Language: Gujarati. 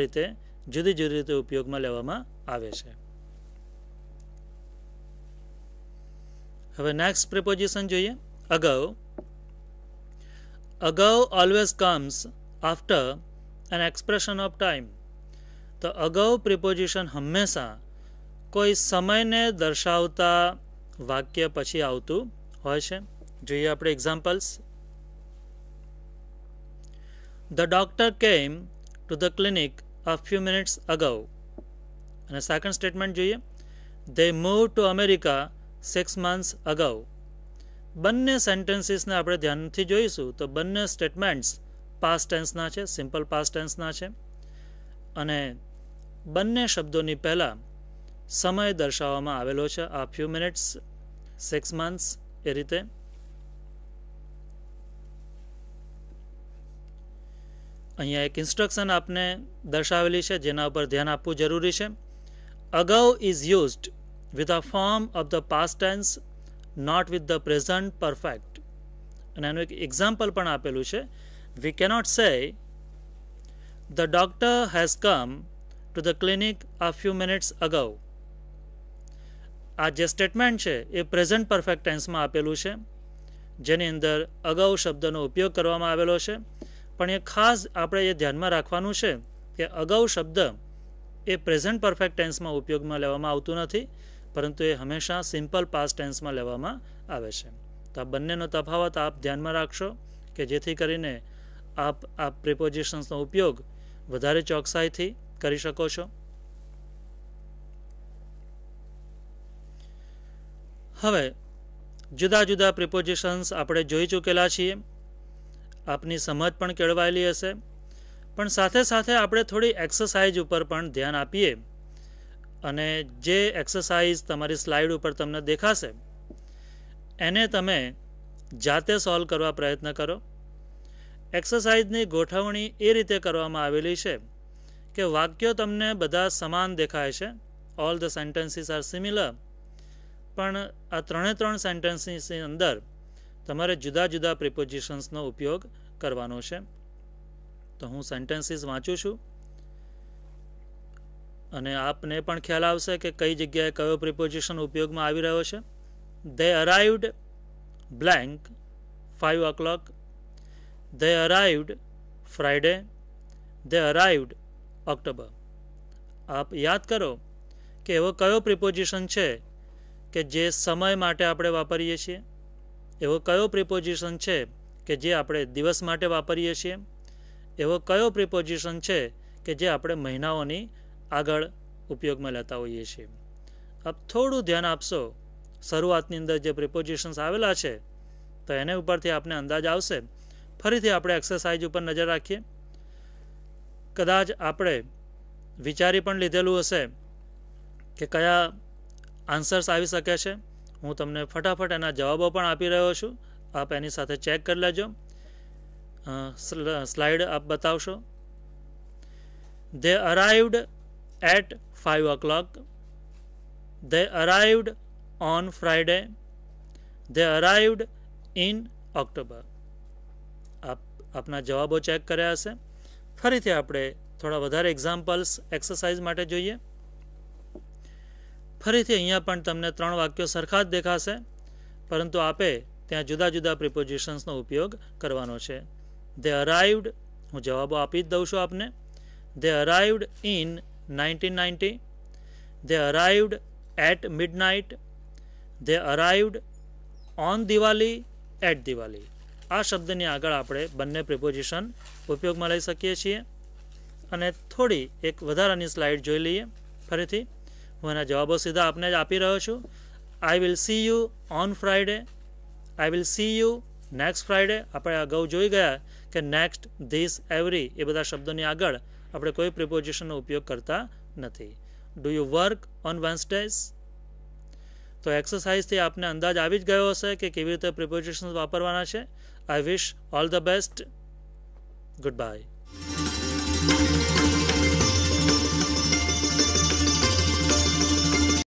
રીતે જુદી જુદી રીતે ઉપયોગમાં લેવામાં આવે છે હવે નેક્સ્ટ પ્રિપોઝિશન જોઈએ અગાઉ અગાઉ always comes after an expression of time તો અગાઉ પ્રિપોઝિશન હંમેશા કોઈ સમયને દર્શાવતા વાક્ય પછી આવતું હોય છે જોઈએ આપણે examples the doctor came to the clinic a few minutes અગાઉ અને સેકન્ડ સ્ટેટમેન્ટ જોઈએ they move to America six months અગાઉ બંને સેન્ટેન્સીસને આપણે ધ્યાનથી જોઈશું તો બંને સ્ટેટમેન્ટ્સ પાસ્ટ ટેન્સના છે સિમ્પલ પાસ્ટ ટેન્સના છે અને બંને શબ્દોની પહેલાં સમય દર્શાવવામાં આવેલો છે આ ફ્યુ મિનિટ્સ સિક્સ મંથ્સ એ રીતે અહીંયા એક ઇન્સ્ટ્રક્શન આપને દર્શાવેલી છે જેના ઉપર ધ્યાન આપવું જરૂરી છે અગાઉ is used with a form of the past tense not with the present perfect અને એનું એક એક્ઝામ્પલ પણ આપેલું છે we cannot say the doctor has come to the clinic a few minutes અગાઉ આ જે સ્ટેટમેન્ટ છે એ પ્રેઝન્ટ પરફેક્ટ ટેન્સમાં આપેલું છે જેની અંદર અગાઉ શબ્દનો ઉપયોગ કરવામાં આવેલો છે પણ એ ખાસ આપણે એ ધ્યાનમાં રાખવાનું છે કે અગાઉ શબ્દ એ પ્રેઝન્ટ પરફેક્ટ ટેન્સમાં ઉપયોગમાં લેવામાં આવતું નથી પરંતુ એ હંમેશા સિમ્પલ પાસ્ટ ટેન્સમાં લેવામાં આવે છે તો આ બંનેનો તફાવત આપ ધ્યાનમાં રાખશો કે જેથી કરીને આપ આ પ્રિપોઝિશન્સનો ઉપયોગ વધારે ચોકસાઈથી કરી શકો છો હવે જુદા જુદા પ્રિપોઝિશન્સ આપણે જોઈ ચૂકેલા છીએ આપની સમજ પણ કેળવાયેલી હશે પણ સાથે સાથે આપણે થોડી એક્સરસાઇઝ ઉપર પણ ધ્યાન આપીએ અને જે એક્સરસાઇઝ તમારી સ્લાઇડ ઉપર તમને દેખાશે એને તમે જાતે સોલ્વ કરવા પ્રયત્ન કરો એક્સરસાઇઝની ગોઠવણી એ રીતે કરવામાં આવેલી છે કે વાક્યો તમને બધા સમાન દેખાય છે all the sentences are similar પણ આ ત્રણે ત્રણ સેન્ટેન્સીસની અંદર તમારે જુદા જુદા પ્રિપોઝિશન્સનો ઉપયોગ કરવાનો છે તો હું સેન્ટેન્સીસ વાંચું છું અને આપને પણ ખ્યાલ આવશે કે કઈ જગ્યાએ કયો પ્રિપોઝિશન ઉપયોગમાં આવી રહ્યો છે they arrived blank five o'clock they arrived Friday they arrived October આપ યાદ કરો કે એવો કયો પ્રિપોઝિશન છે કે જે સમય માટે આપણે વાપરીએ છીએ એવો કયો પ્રિપોઝિશન છે કે જે આપણે દિવસ માટે વાપરીએ છીએ એવો કયો પ્રિપોઝિશન છે કે જે આપણે મહિનાઓની આગળ ઉપયોગમાં લેતા હોઈએ છીએ આપ થોડું ધ્યાન આપશો શરૂઆતની અંદર જે પ્રિપોઝિશન્સ આવેલા છે તો એને ઉપરથી આપને અંદાજ આવશે ફરીથી આપણે એક્સરસાઇઝ ઉપર નજર રાખીએ કદાચ આપણે વિચારી પણ લીધેલું હશે કે કયા આન્સર્સ આવી શકે છે હું તમને ફટાફટ એના જવાબો પણ આપી રહ્યો છું આપ એની સાથે ચેક કરી લેજો સ્લાઇડ આપ બતાવશો they arrived at five o'clock they arrived on Friday they arrived in October આપ આપના જવાબો ચેક કર્યા હશે ફરીથી આપણે થોડા વધારે એક્ઝામ્પલ્સ એક્સરસાઇઝ માટે જોઈએ ફરીથી અહીંયા પણ તમને ત્રણ વાક્યો સરખા જ દેખાશે પરંતુ આપે ત્યાં જુદા જુદા પ્રિપોઝિશન્સનો ઉપયોગ કરવાનો છે ધે અરાઇવડ હું જવાબો આપી જ દઉં છું આપને they arrived in nineteen ninety they arrived at midnight they arrived on Diwali at Diwali આ શબ્દની આગળ આપણે બંને પ્રિપોઝિશન ઉપયોગમાં લઈ શકીએ છીએ અને થોડી એક વધારાની સ્લાઇડ જોઈ લઈએ ફરીથી હું એના જવાબો સીધા આપને જ આપી રહ્યો છું I will see you on Friday I will see you next Friday આપણે અગાઉ જોઈ ગયા કે નેક્સ્ટ ધીસ એવરી એ બધા શબ્દોની આગળ આપણે કોઈ પ્રિપોઝિશનનો ઉપયોગ કરતા નથી do you work on Wednesdays તો એક્સરસાઇઝથી આપને અંદાજ આવી જ ગયો હશે કે કેવી રીતે પ્રિપોઝિશન્સ વાપરવાના છે I wish all the best good bye